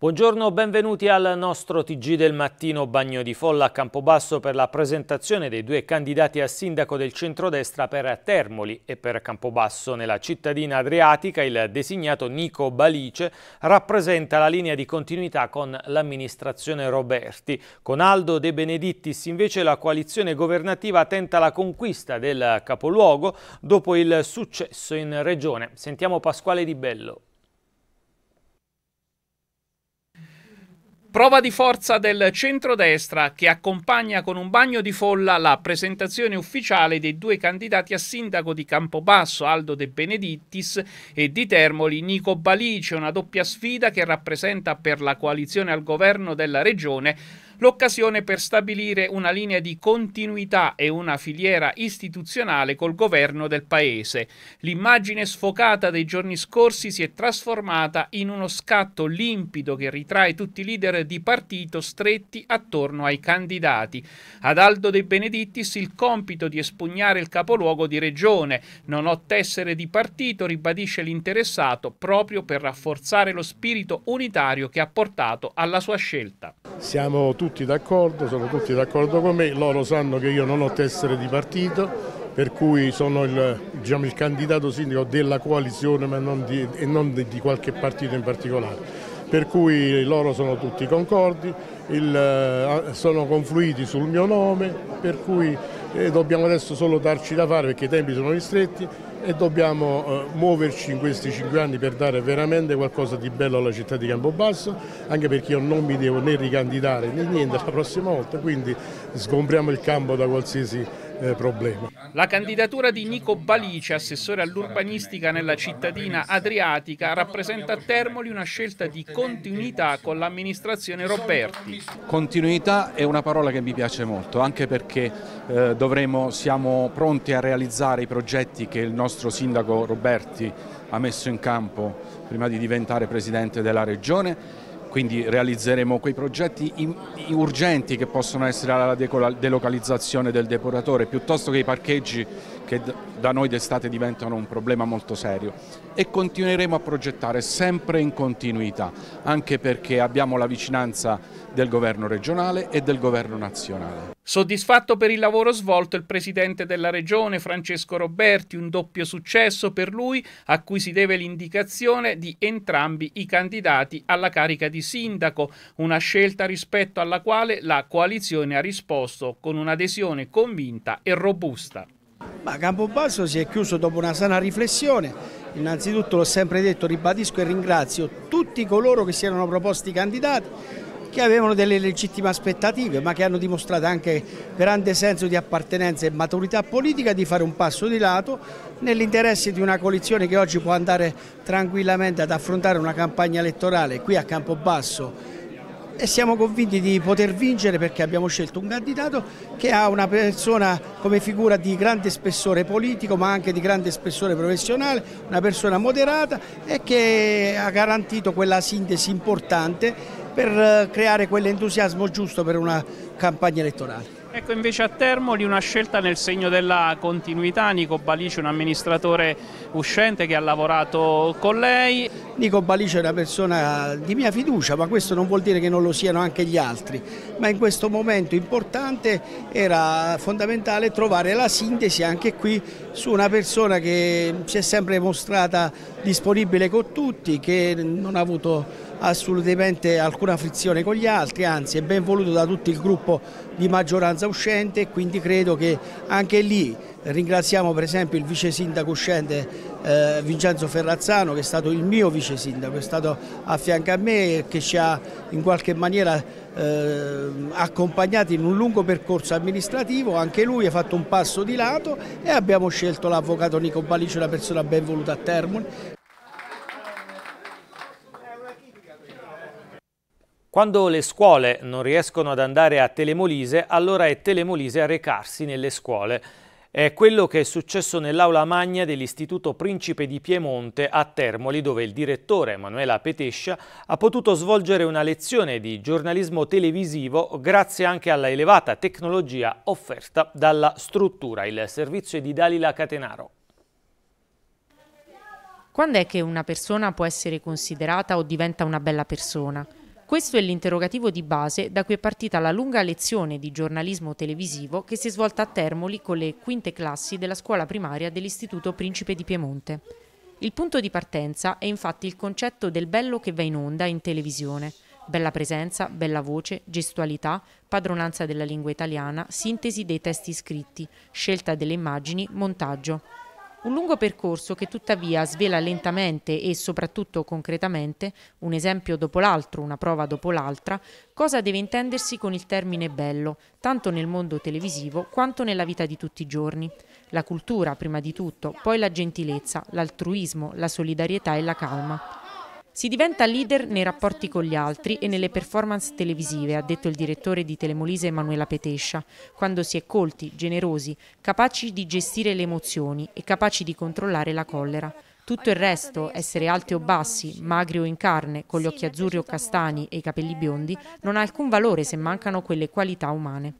Buongiorno, benvenuti al nostro TG del mattino Bagno di Folla a Campobasso per la presentazione dei due candidati a sindaco del centrodestra per Termoli e per Campobasso. Nella cittadina adriatica il designato Nico Balice rappresenta la linea di continuità con l'amministrazione Roberti. Con Aldo De Benedittis invece la coalizione governativa tenta la conquista del capoluogo dopo il successo in regione. Sentiamo Pasquale Di Bello. Prova di forza del centrodestra che accompagna con un bagno di folla la presentazione ufficiale dei due candidati a sindaco di Campobasso, Aldo De Benedittis, e di Termoli, Nico Balice, una doppia sfida che rappresenta per la coalizione al governo della regione l'occasione per stabilire una linea di continuità e una filiera istituzionale col governo del Paese. L'immagine sfocata dei giorni scorsi si è trasformata in uno scatto limpido che ritrae tutti i leader di partito stretti attorno ai candidati. Ad Aldo De Benedittis il compito di espugnare il capoluogo di regione. Non ho tessere di partito, ribadisce l'interessato, proprio per rafforzare lo spirito unitario che ha portato alla sua scelta. Siamo tutti tutti d'accordo, sono tutti d'accordo con me, loro sanno che io non ho tessere di partito, per cui sono il, diciamo, il candidato sindaco della coalizione non di, e non di, di qualche partito in particolare per cui loro sono tutti concordi, il, eh, sono confluiti sul mio nome, per cui eh, dobbiamo adesso solo darci da fare perché i tempi sono ristretti e dobbiamo eh, muoverci in questi cinque anni per dare veramente qualcosa di bello alla città di Campobasso, anche perché io non mi devo né ricandidare né niente la prossima volta, quindi sgombriamo il campo da qualsiasi eh, problema. La candidatura di Nico Balice, assessore all'urbanistica nella cittadina adriatica, rappresenta a Termoli una scelta di continuità con l'amministrazione Roberti. Continuità è una parola che mi piace molto, anche perché eh, dovremo, siamo pronti a realizzare i progetti che il nostro sindaco Roberti ha messo in campo prima di diventare presidente della regione quindi realizzeremo quei progetti urgenti che possono essere la delocalizzazione del depuratore piuttosto che i parcheggi che da noi d'estate diventano un problema molto serio e continueremo a progettare sempre in continuità, anche perché abbiamo la vicinanza del governo regionale e del governo nazionale. Soddisfatto per il lavoro svolto il presidente della regione Francesco Roberti, un doppio successo per lui a cui si deve l'indicazione di entrambi i candidati alla carica di sindaco, una scelta rispetto alla quale la coalizione ha risposto con un'adesione convinta e robusta. Ma Campobasso si è chiuso dopo una sana riflessione. Innanzitutto l'ho sempre detto, ribadisco e ringrazio tutti coloro che si erano proposti candidati, che avevano delle legittime aspettative, ma che hanno dimostrato anche grande senso di appartenenza e maturità politica di fare un passo di lato nell'interesse di una coalizione che oggi può andare tranquillamente ad affrontare una campagna elettorale qui a Campobasso e siamo convinti di poter vincere perché abbiamo scelto un candidato che ha una persona come figura di grande spessore politico ma anche di grande spessore professionale, una persona moderata e che ha garantito quella sintesi importante per eh, creare quell'entusiasmo giusto per una campagna elettorale. Ecco invece a Termoli una scelta nel segno della continuità, Nico Balici un amministratore uscente che ha lavorato con lei. Nico Balice è una persona di mia fiducia ma questo non vuol dire che non lo siano anche gli altri, ma in questo momento importante era fondamentale trovare la sintesi anche qui su una persona che si è sempre mostrata disponibile con tutti, che non ha avuto assolutamente alcuna frizione con gli altri, anzi è ben voluto da tutto il gruppo di maggioranza uscente e quindi credo che anche lì ringraziamo per esempio il vice sindaco uscente eh, Vincenzo Ferrazzano che è stato il mio vice sindaco, è stato a fianco a me e che ci ha in qualche maniera eh, accompagnati in un lungo percorso amministrativo, anche lui ha fatto un passo di lato e abbiamo scelto l'avvocato Nico Balice, una persona ben voluta a Termoli. Quando le scuole non riescono ad andare a Telemolise, allora è Telemolise a recarsi nelle scuole. È quello che è successo nell'aula magna dell'Istituto Principe di Piemonte a Termoli, dove il direttore Emanuela Petescia ha potuto svolgere una lezione di giornalismo televisivo grazie anche alla elevata tecnologia offerta dalla struttura, il servizio di Dalila Catenaro. Quando è che una persona può essere considerata o diventa una bella persona? Questo è l'interrogativo di base da cui è partita la lunga lezione di giornalismo televisivo che si è svolta a Termoli con le quinte classi della scuola primaria dell'Istituto Principe di Piemonte. Il punto di partenza è infatti il concetto del bello che va in onda in televisione. Bella presenza, bella voce, gestualità, padronanza della lingua italiana, sintesi dei testi scritti, scelta delle immagini, montaggio. Un lungo percorso che tuttavia svela lentamente e soprattutto concretamente, un esempio dopo l'altro, una prova dopo l'altra, cosa deve intendersi con il termine bello, tanto nel mondo televisivo quanto nella vita di tutti i giorni. La cultura, prima di tutto, poi la gentilezza, l'altruismo, la solidarietà e la calma. Si diventa leader nei rapporti con gli altri e nelle performance televisive, ha detto il direttore di Telemolise Emanuela Petescia, quando si è colti, generosi, capaci di gestire le emozioni e capaci di controllare la collera. Tutto il resto, essere alti o bassi, magri o in carne, con gli occhi azzurri o castani e i capelli biondi, non ha alcun valore se mancano quelle qualità umane.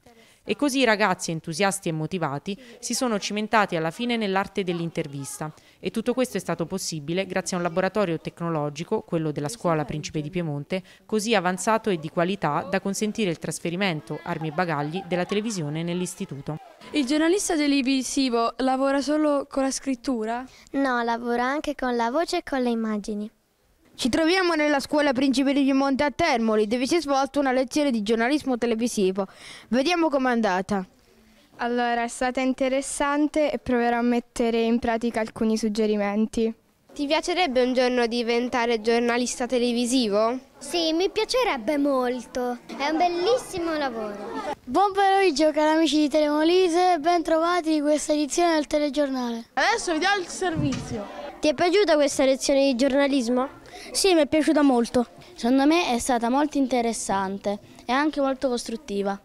E così i ragazzi entusiasti e motivati si sono cimentati alla fine nell'arte dell'intervista e tutto questo è stato possibile grazie a un laboratorio tecnologico, quello della scuola Principe di Piemonte, così avanzato e di qualità da consentire il trasferimento, armi e bagagli, della televisione nell'istituto. Il giornalista televisivo lavora solo con la scrittura? No, lavora anche con la voce e con le immagini. Ci troviamo nella scuola Principe di Monte a Termoli, dove si è svolta una lezione di giornalismo televisivo. Vediamo com'è andata. Allora, è stata interessante e proverò a mettere in pratica alcuni suggerimenti. Ti piacerebbe un giorno diventare giornalista televisivo? Sì, mi piacerebbe molto. È un bellissimo lavoro. Buon pomeriggio cari amici di Telemolise, ben trovati in questa edizione del telegiornale. Adesso vi do il servizio. Ti è piaciuta questa lezione di giornalismo? Sì, mi è piaciuta molto. Secondo me è stata molto interessante e anche molto costruttiva.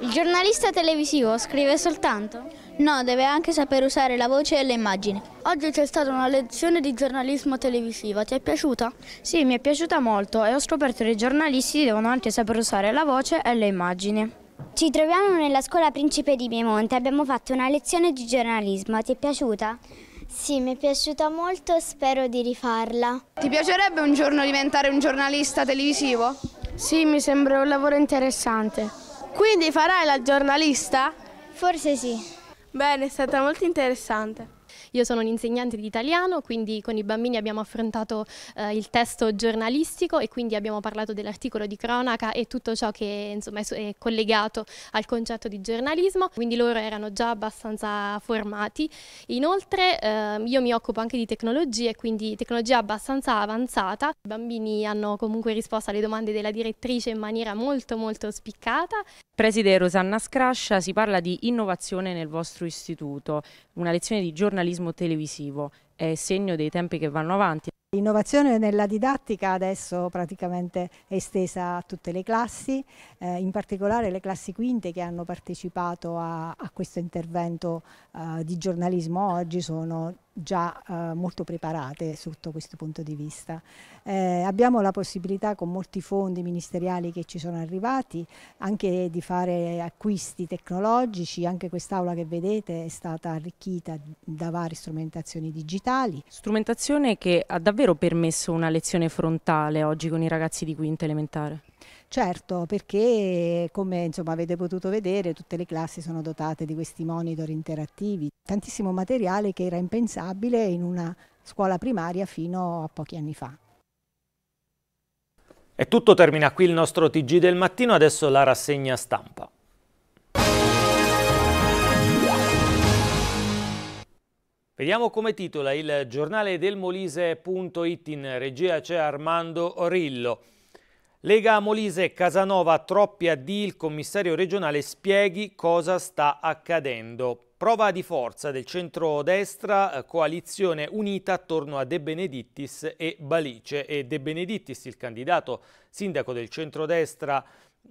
Il giornalista televisivo scrive soltanto? No, deve anche sapere usare la voce e le immagini. Oggi c'è stata una lezione di giornalismo televisivo, ti è piaciuta? Sì, mi è piaciuta molto e ho scoperto che i giornalisti devono anche saper usare la voce e le immagini. Ci troviamo nella scuola Principe di Piemonte, abbiamo fatto una lezione di giornalismo, ti è piaciuta? Sì, mi è piaciuta molto, e spero di rifarla. Ti piacerebbe un giorno diventare un giornalista televisivo? Sì, mi sembra un lavoro interessante. Quindi farai la giornalista? Forse sì. Bene, è stata molto interessante. Io sono un'insegnante di italiano, quindi con i bambini abbiamo affrontato eh, il testo giornalistico e quindi abbiamo parlato dell'articolo di cronaca e tutto ciò che insomma, è collegato al concetto di giornalismo, quindi loro erano già abbastanza formati. Inoltre eh, io mi occupo anche di tecnologie, quindi tecnologia abbastanza avanzata. I bambini hanno comunque risposto alle domande della direttrice in maniera molto molto spiccata. Preside Rosanna Scrascia, si parla di innovazione nel vostro istituto, una lezione di giornalismo giornalismo televisivo, è segno dei tempi che vanno avanti. L'innovazione nella didattica adesso praticamente è estesa a tutte le classi, eh, in particolare le classi quinte che hanno partecipato a, a questo intervento eh, di giornalismo oggi sono già eh, molto preparate sotto questo punto di vista. Eh, abbiamo la possibilità con molti fondi ministeriali che ci sono arrivati anche di fare acquisti tecnologici, anche quest'aula che vedete è stata arricchita da varie strumentazioni digitali. Strumentazione che ha davvero permesso una lezione frontale oggi con i ragazzi di quinta elementare? Certo, perché come insomma, avete potuto vedere tutte le classi sono dotate di questi monitor interattivi, tantissimo materiale che era impensabile in una scuola primaria fino a pochi anni fa. E tutto termina qui il nostro TG del mattino, adesso la rassegna stampa. Vediamo come titola il giornale del Molise.it in regia c'è Armando Orillo. Lega Molise Casanova troppi a il commissario regionale spieghi cosa sta accadendo. Prova di forza del centro-destra, eh, coalizione unita attorno a De Benedittis e Balice. E De Benedittis, il candidato sindaco del centro-destra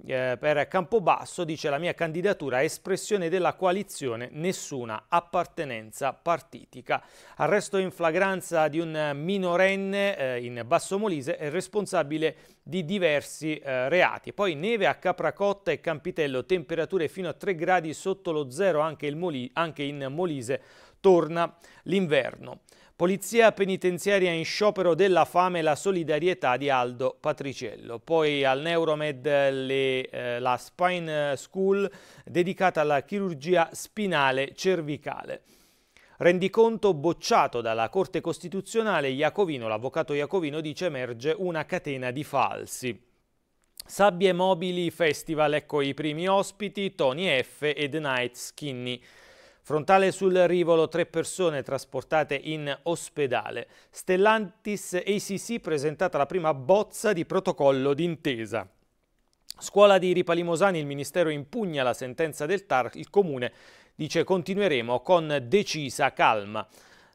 eh, per Campobasso dice la mia candidatura è espressione della coalizione, nessuna appartenenza partitica. Arresto in flagranza di un minorenne eh, in Basso Molise è responsabile di diversi eh, reati. Poi neve a Capracotta e Campitello, temperature fino a 3 gradi sotto lo zero anche, anche in Molise, torna l'inverno. Polizia penitenziaria in sciopero della fame e la solidarietà di Aldo Patriciello. Poi al Neuromed le, eh, la Spine School dedicata alla chirurgia spinale cervicale. Rendiconto bocciato dalla Corte Costituzionale, l'avvocato Iacovino dice emerge una catena di falsi. Sabbie Mobili Festival, ecco i primi ospiti, Tony F. e The Night Skinny. Frontale sul Rivolo, tre persone trasportate in ospedale. Stellantis ACC presentata la prima bozza di protocollo d'intesa. Scuola di Ripalimosani, il Ministero impugna la sentenza del TAR, il Comune dice continueremo con decisa calma.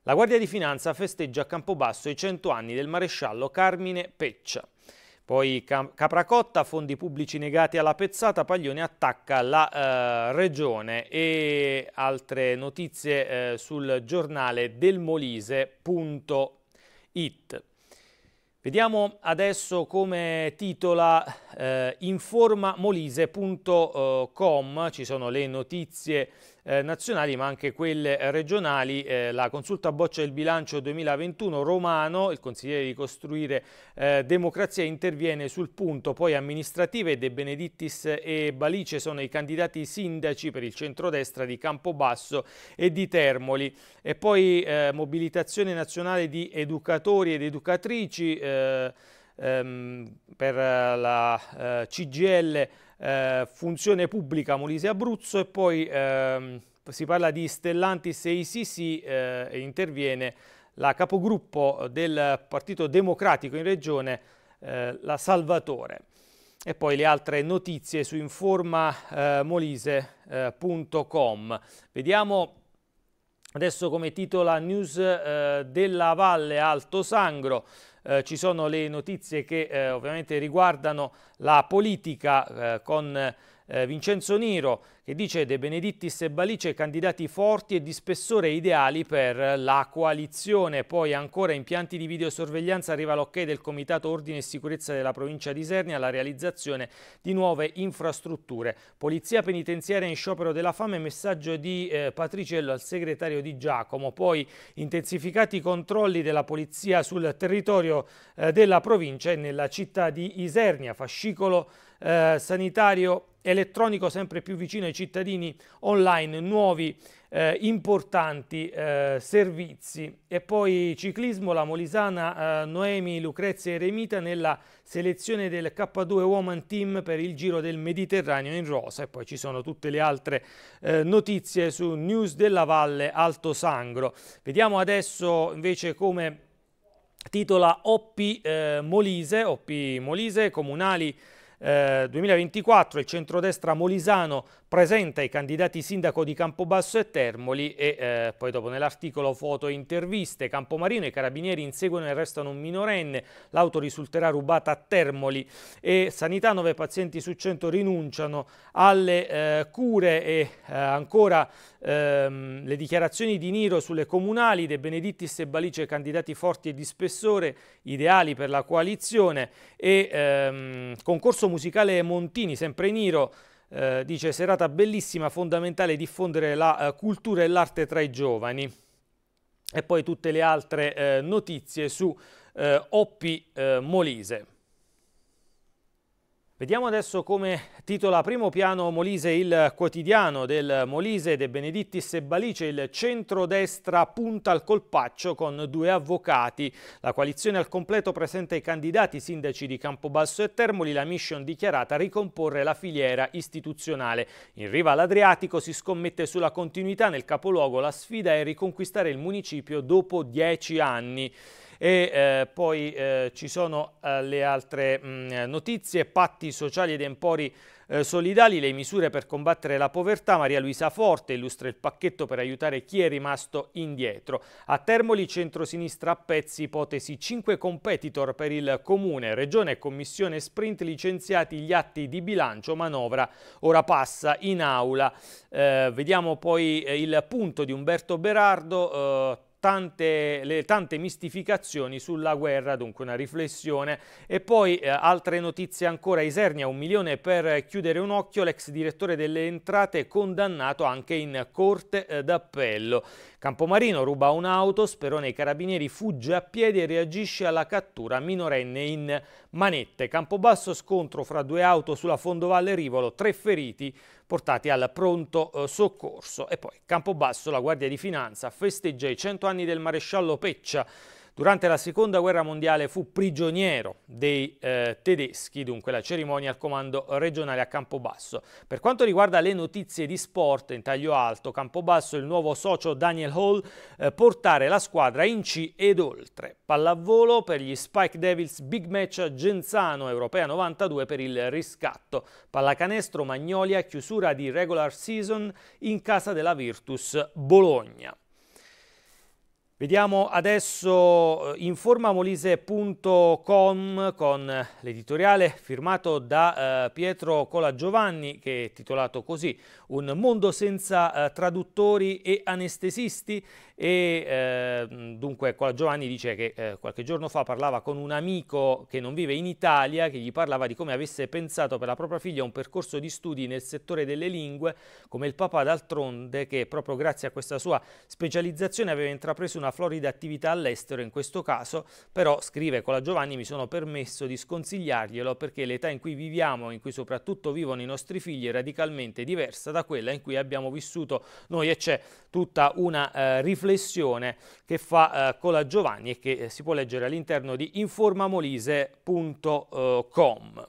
La Guardia di Finanza festeggia a Campobasso i 100 anni del maresciallo Carmine Peccia. Poi Capracotta, fondi pubblici negati alla pezzata, Paglione attacca la eh, regione e altre notizie eh, sul giornale delmolise.it. Vediamo adesso come titola eh, informamolise.com, eh, ci sono le notizie eh, nazionali ma anche quelle regionali. Eh, la consulta boccia del bilancio 2021 Romano, il consigliere di costruire eh, democrazia, interviene sul punto. Poi amministrative De Benedittis e Balice sono i candidati sindaci per il centrodestra di Campobasso e di Termoli. E poi eh, mobilitazione nazionale di educatori ed educatrici eh, ehm, per la eh, CGL eh, Funzione Pubblica Molise Abruzzo e poi ehm, si parla di Stellantis e ICC eh, e interviene la capogruppo del Partito Democratico in Regione, eh, la Salvatore. E poi le altre notizie su informamolise.com. Eh, eh, Vediamo Adesso come titola News eh, della Valle Alto Sangro eh, ci sono le notizie che eh, ovviamente riguardano la politica eh, con eh, Vincenzo Niro che dice De Benedictis e Balice candidati forti e di spessore ideali per la coalizione. Poi ancora impianti di videosorveglianza arriva l'ok del Comitato Ordine e Sicurezza della provincia di Isernia alla realizzazione di nuove infrastrutture. Polizia penitenziaria in sciopero della fame, messaggio di eh, Patriciello al segretario di Giacomo. Poi intensificati i controlli della polizia sul territorio eh, della provincia e nella città di Isernia. Fascicolo eh, sanitario elettronico sempre più vicino ai cittadini online, nuovi eh, importanti eh, servizi. E poi ciclismo, la Molisana, eh, Noemi, Lucrezia e Remita nella selezione del K2 Woman Team per il Giro del Mediterraneo in rosa e poi ci sono tutte le altre eh, notizie su News della Valle Alto Sangro. Vediamo adesso invece come titola OP eh, Molise, OP Molise Comunali eh, 2024 il centrodestra molisano presenta i candidati sindaco di Campobasso e Termoli e eh, poi dopo nell'articolo foto e interviste. Campomarino e i carabinieri inseguono e restano un minorenne, l'auto risulterà rubata a Termoli e sanità 9 pazienti su 100 rinunciano alle eh, cure e eh, ancora ehm, le dichiarazioni di Niro sulle comunali, De Benedetti e Balice candidati forti e di spessore, ideali per la coalizione e ehm, concorso musicale Montini, sempre Niro, eh, dice serata bellissima, fondamentale diffondere la eh, cultura e l'arte tra i giovani. E poi tutte le altre eh, notizie su eh, Oppi eh, Molise. Vediamo adesso come titola primo piano Molise il quotidiano del Molise De Benedittis e Balice, il centrodestra punta al colpaccio con due avvocati. La coalizione al completo presenta i candidati sindaci di Campobasso e Termoli, la mission dichiarata ricomporre la filiera istituzionale. In riva all'Adriatico si scommette sulla continuità nel capoluogo, la sfida è riconquistare il municipio dopo dieci anni. E eh, poi eh, ci sono eh, le altre mh, mm, notizie, patti sociali ed empori eh, solidali, le misure per combattere la povertà. Maria Luisa Forte illustra il pacchetto per aiutare chi è rimasto indietro. A Termoli, centrosinistra a pezzi, ipotesi 5 competitor per il Comune, Regione e Commissione Sprint licenziati gli atti di bilancio, manovra ora passa in aula. Eh, vediamo poi eh, il punto di Umberto Berardo, eh, tante, le tante mistificazioni sulla guerra, dunque una riflessione. E poi eh, altre notizie ancora, Isernia, un milione per chiudere un occhio, l'ex direttore delle entrate condannato anche in corte eh, d'appello. Campomarino ruba un'auto, Sperone i carabinieri fugge a piedi e reagisce alla cattura minorenne in manette. Campobasso scontro fra due auto sulla Fondovalle Rivolo, tre feriti, portati al pronto eh, soccorso. E poi Campobasso, la Guardia di Finanza, festeggia i 100 anni del maresciallo Peccia. Durante la seconda guerra mondiale fu prigioniero dei eh, tedeschi, dunque la cerimonia al comando regionale a Campobasso. Per quanto riguarda le notizie di sport in taglio alto, Campobasso il nuovo socio Daniel Hall eh, portare la squadra in C ed oltre. Pallavolo per gli Spike Devils, big match Genzano, Europea 92 per il riscatto. Pallacanestro Magnolia, chiusura di regular season in casa della Virtus Bologna. Vediamo adesso eh, informamolise.com con l'editoriale firmato da eh, Pietro Colagiovanni che è titolato così un mondo senza eh, traduttori e anestesisti e eh, dunque qua Giovanni dice che eh, qualche giorno fa parlava con un amico che non vive in Italia che gli parlava di come avesse pensato per la propria figlia un percorso di studi nel settore delle lingue come il papà d'altronde che proprio grazie a questa sua specializzazione aveva intrapreso una florida attività all'estero in questo caso però scrive con la Giovanni mi sono permesso di sconsigliarglielo perché l'età in cui viviamo in cui soprattutto vivono i nostri figli è radicalmente diversa da da quella in cui abbiamo vissuto noi e c'è tutta una eh, riflessione che fa eh, Cola Giovanni e che eh, si può leggere all'interno di informamolise.com.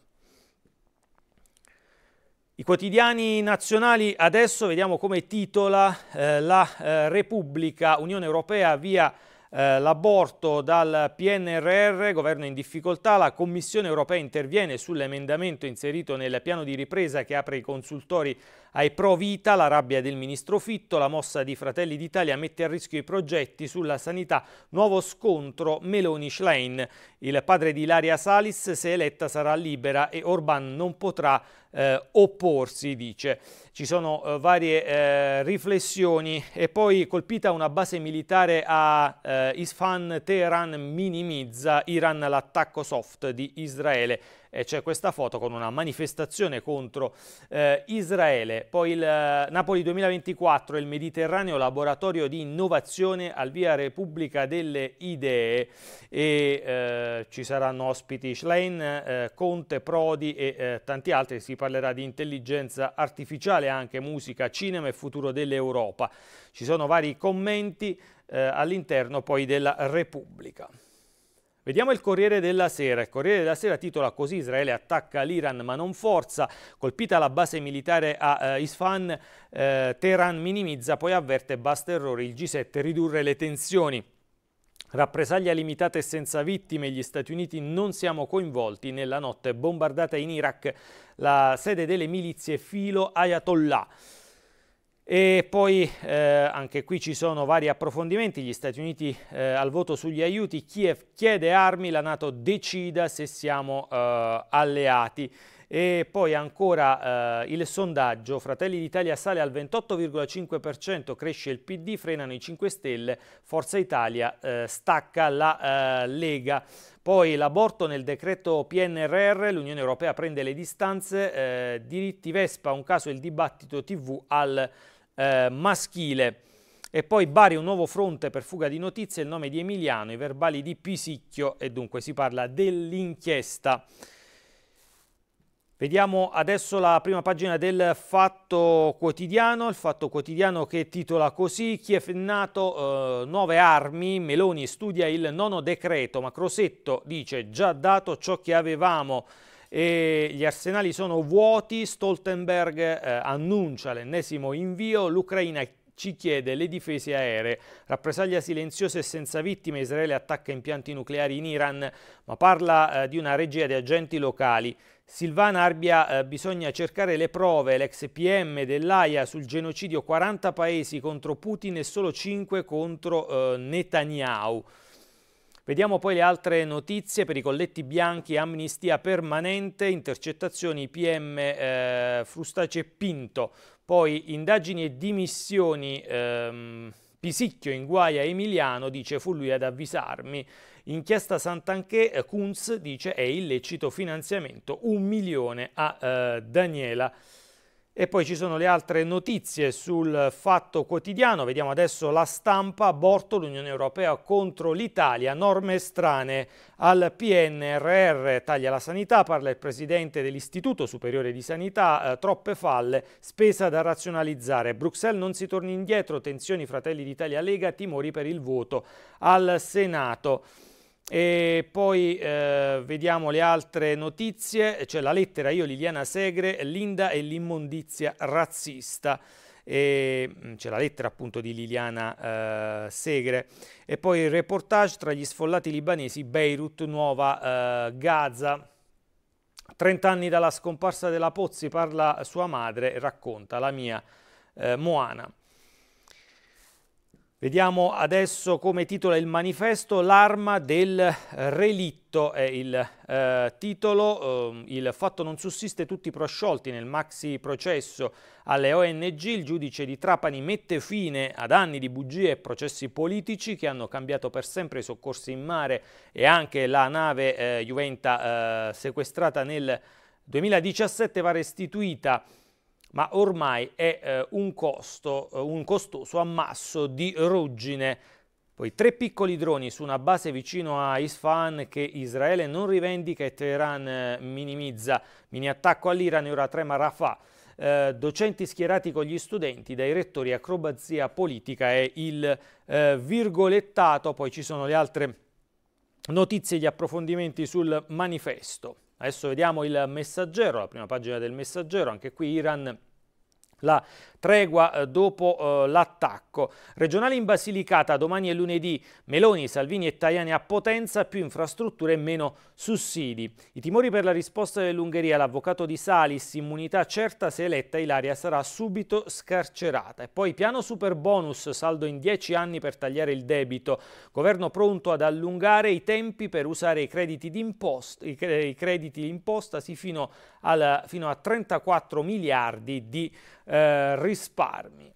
I quotidiani nazionali adesso vediamo come titola eh, la eh, Repubblica Unione Europea via eh, l'aborto dal PNRR, governo in difficoltà, la Commissione europea interviene sull'emendamento inserito nel piano di ripresa che apre i consultori ai pro vita la rabbia del ministro Fitto, la mossa di Fratelli d'Italia mette a rischio i progetti sulla sanità, nuovo scontro Meloni-Schlein. Il padre di Ilaria Salis, se eletta, sarà libera e Orban non potrà eh, opporsi, dice. Ci sono eh, varie eh, riflessioni e poi colpita una base militare a eh, Isfahan, Teheran minimizza Iran l'attacco soft di Israele eh, c'è questa foto con una manifestazione contro eh, Israele. Poi il eh, Napoli 2024, il Mediterraneo, laboratorio di innovazione al via Repubblica delle Idee e eh, ci saranno ospiti Schlein, eh, Conte, Prodi e eh, tanti altri. Si parlerà di intelligenza artificiale, anche musica, cinema e futuro dell'Europa. Ci sono vari commenti all'interno poi della Repubblica. Vediamo il Corriere della Sera. Il Corriere della Sera titola così Israele attacca l'Iran ma non forza, colpita la base militare a eh, Isfahan, eh, Teheran minimizza, poi avverte basta errori, il G7 ridurre le tensioni. Rappresaglia limitata e senza vittime, gli Stati Uniti non siamo coinvolti nella notte bombardata in Iraq la sede delle milizie filo Ayatollah. E poi eh, anche qui ci sono vari approfondimenti, gli Stati Uniti eh, al voto sugli aiuti, Kiev chiede armi, la Nato decida se siamo eh, alleati. E poi ancora eh, il sondaggio, Fratelli d'Italia sale al 28,5%, cresce il PD, frenano i 5 Stelle, Forza Italia eh, stacca la eh, Lega. Poi l'aborto nel decreto PNRR, l'Unione Europea prende le distanze, diritti Vespa, un caso il dibattito TV al eh, maschile. E poi Bari un nuovo fronte per fuga di notizie, il nome di Emiliano, i verbali di Pisicchio e dunque si parla dell'inchiesta. Vediamo adesso la prima pagina del Fatto Quotidiano, il Fatto Quotidiano che titola così chi è nato, eh, nove armi, Meloni studia il nono decreto, ma Crosetto dice già dato ciò che avevamo, e gli arsenali sono vuoti, Stoltenberg eh, annuncia l'ennesimo invio, l'Ucraina ci chiede le difese aeree. Rappresaglia silenziosa e senza vittime, Israele attacca impianti nucleari in Iran, ma parla eh, di una regia di agenti locali. Silvana Arbia, eh, bisogna cercare le prove, l'ex PM dell'AIA sul genocidio 40 paesi contro Putin e solo 5 contro eh, Netanyahu. Vediamo poi le altre notizie per i colletti bianchi, amnistia permanente, intercettazioni PM eh, Frustace Pinto, poi indagini e dimissioni, ehm, Pisicchio in guaia Emiliano, dice fu lui ad avvisarmi, inchiesta Sant'Anché, eh, Kunz dice è illecito finanziamento, un milione a eh, Daniela. E poi ci sono le altre notizie sul fatto quotidiano, vediamo adesso la stampa, aborto l'Unione Europea contro l'Italia, norme strane al PNRR, taglia la sanità, parla il presidente dell'Istituto Superiore di Sanità, eh, troppe falle, spesa da razionalizzare, Bruxelles non si torni indietro, tensioni Fratelli d'Italia Lega, timori per il voto al Senato. E poi eh, vediamo le altre notizie, c'è cioè la lettera Io, Liliana Segre, Linda e l'immondizia razzista. Mm, c'è la lettera appunto di Liliana eh, Segre. E poi il reportage tra gli sfollati libanesi, Beirut, Nuova eh, Gaza. 30 anni dalla scomparsa della Pozzi, parla sua madre, racconta la mia eh, Moana. Vediamo adesso come titola il manifesto L'arma del eh, relitto è il eh, titolo, eh, il fatto non sussiste tutti prosciolti nel maxi processo alle ONG, il giudice di Trapani mette fine ad anni di bugie e processi politici che hanno cambiato per sempre i soccorsi in mare e anche la nave eh, Juventa eh, sequestrata nel 2017 va restituita ma ormai è eh, un, costo, eh, un costoso ammasso di ruggine poi tre piccoli droni su una base vicino a Isfahan che Israele non rivendica e Teheran eh, minimizza. Mini attacco all'Iran e ora trema Rafah. Eh, docenti schierati con gli studenti, dai rettori acrobazia politica e il eh, virgolettato. Poi ci sono le altre notizie e gli approfondimenti sul manifesto. Adesso vediamo il messaggero, la prima pagina del messaggero, anche qui Iran la tregua eh, dopo eh, l'attacco. Regionale in Basilicata domani e lunedì Meloni, Salvini e Tajani a Potenza, più infrastrutture e meno sussidi. I timori per la risposta dell'Ungheria, l'avvocato di Salis, immunità certa se eletta Ilaria sarà subito scarcerata. E poi piano super bonus, saldo in 10 anni per tagliare il debito. Governo pronto ad allungare i tempi per usare i crediti d'imposta, i, crediti impostasi fino, alla, fino a 34 miliardi di eh, eh, risparmi.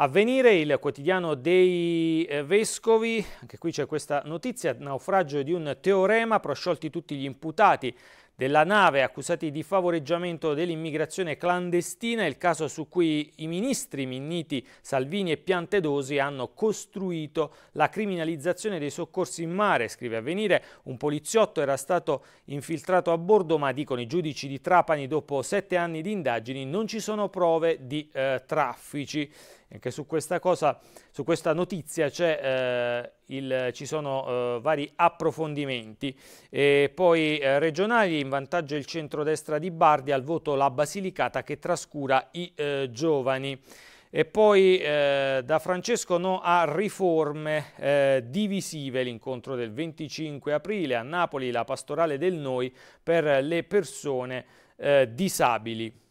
Avvenire, il quotidiano dei eh, Vescovi, anche qui c'è questa notizia, naufragio di un teorema, prosciolti tutti gli imputati, della nave accusati di favoreggiamento dell'immigrazione clandestina, il caso su cui i ministri Minniti, Salvini e Piantedosi hanno costruito la criminalizzazione dei soccorsi in mare, scrive Avvenire, un poliziotto era stato infiltrato a bordo ma dicono i giudici di Trapani dopo sette anni di indagini non ci sono prove di eh, traffici. Anche su questa cosa, su questa notizia eh, il, ci sono eh, vari approfondimenti. E poi eh, regionali, in vantaggio il centrodestra di Bardi, al voto la Basilicata che trascura i eh, giovani. E poi eh, da Francesco no a riforme eh, divisive, l'incontro del 25 aprile a Napoli, la pastorale del Noi per le persone eh, disabili.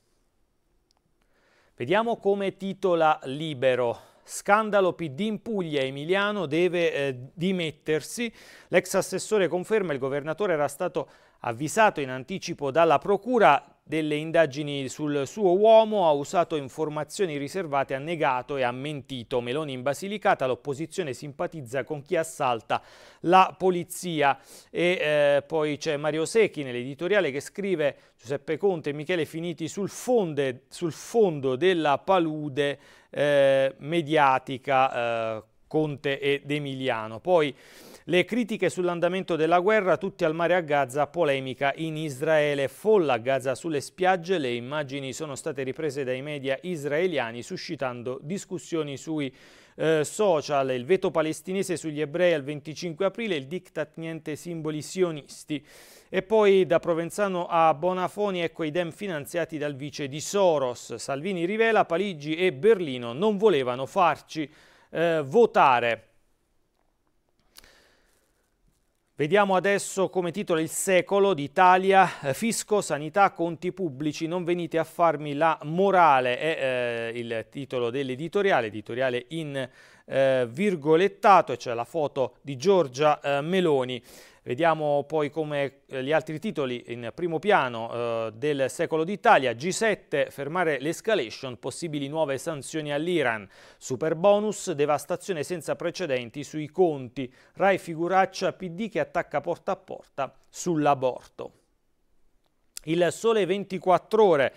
Vediamo come titola Libero. Scandalo PD in Puglia, Emiliano deve eh, dimettersi. L'ex assessore conferma il governatore era stato avvisato in anticipo dalla Procura delle indagini sul suo uomo, ha usato informazioni riservate, ha negato e ha mentito. Meloni in Basilicata, l'opposizione simpatizza con chi assalta la polizia. E eh, poi c'è Mario Secchi nell'editoriale che scrive Giuseppe Conte e Michele Finiti sul, fonde, sul fondo della palude eh, mediatica eh, Conte ed Emiliano. Poi le critiche sull'andamento della guerra, tutti al mare a Gaza, polemica in Israele. Folla a Gaza sulle spiagge, le immagini sono state riprese dai media israeliani suscitando discussioni sui eh, social, il veto palestinese sugli ebrei al 25 aprile, il diktat niente simboli sionisti. E poi da Provenzano a Bonafoni, ecco i dem finanziati dal vice di Soros. Salvini rivela Parigi e Berlino non volevano farci eh, votare. Vediamo adesso come titolo il secolo d'Italia, eh, fisco, sanità, conti pubblici, non venite a farmi la morale, è eh, il titolo dell'editoriale, editoriale in eh, virgolettato, cioè la foto di Giorgia eh, Meloni. Vediamo poi come eh, gli altri titoli in primo piano eh, del secolo d'Italia. G7, fermare l'escalation, possibili nuove sanzioni all'Iran. Super bonus, devastazione senza precedenti sui conti. Rai figuraccia PD che attacca porta a porta sull'aborto. Il sole 24 ore.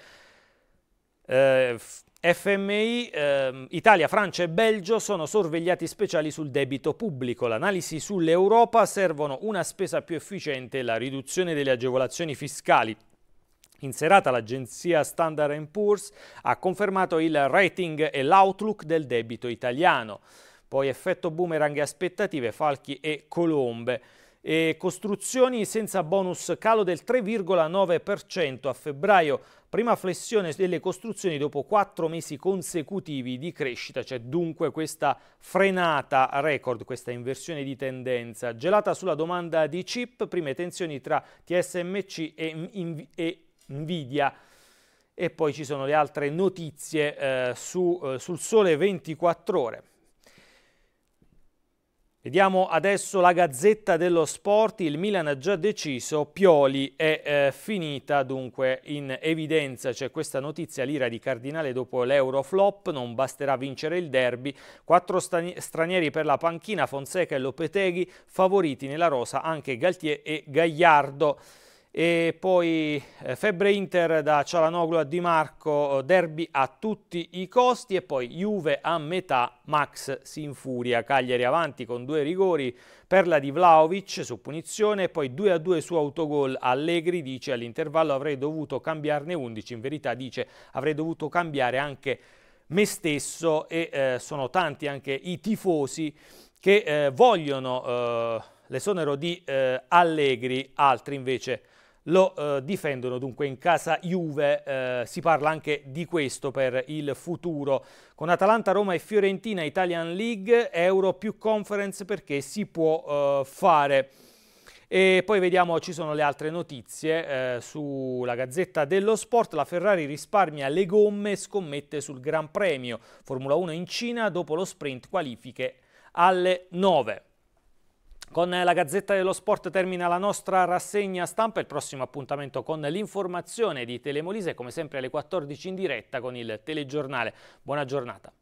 Eh, FMI, eh, Italia, Francia e Belgio sono sorvegliati speciali sul debito pubblico. L'analisi sull'Europa servono una spesa più efficiente e la riduzione delle agevolazioni fiscali. In serata l'agenzia Standard Poor's ha confermato il rating e l'outlook del debito italiano. Poi effetto boomerang e aspettative, falchi e colombe e costruzioni senza bonus calo del 3,9% a febbraio, prima flessione delle costruzioni dopo quattro mesi consecutivi di crescita, c'è dunque questa frenata record, questa inversione di tendenza, gelata sulla domanda di chip, prime tensioni tra TSMC e, Nvidia. E poi ci sono le altre notizie eh, su, eh, sul sole 24 ore. Vediamo adesso la Gazzetta dello Sport, il Milan ha già deciso, Pioli è eh, finita dunque in evidenza, c'è questa notizia l'ira di Cardinale dopo l'Euroflop, non basterà vincere il derby, quattro stranieri per la panchina, Fonseca e Lopeteghi favoriti nella rosa anche Galtier e Gagliardo e poi eh, Febbre Inter da Cialanoglu a Di Marco, eh, derby a tutti i costi e poi Juve a metà, Max si infuria, Cagliari avanti con due rigori, perla di Vlaovic su punizione e poi 2 a 2 su autogol, Allegri dice all'intervallo avrei dovuto cambiarne 11, in verità dice avrei dovuto cambiare anche me stesso e eh, sono tanti anche i tifosi che eh, vogliono eh, l'esonero di eh, Allegri, altri invece lo eh, difendono dunque in casa Juve, eh, si parla anche di questo per il futuro. Con Atalanta, Roma e Fiorentina, Italian League, Euro più Conference perché si può eh, fare. E poi vediamo, ci sono le altre notizie eh, sulla Gazzetta dello Sport. La Ferrari risparmia le gomme e scommette sul Gran Premio Formula 1 in Cina dopo lo sprint qualifiche alle 9. Con la Gazzetta dello Sport termina la nostra rassegna stampa, il prossimo appuntamento con l'informazione di Telemolise, come sempre alle 14 in diretta con il telegiornale. Buona giornata.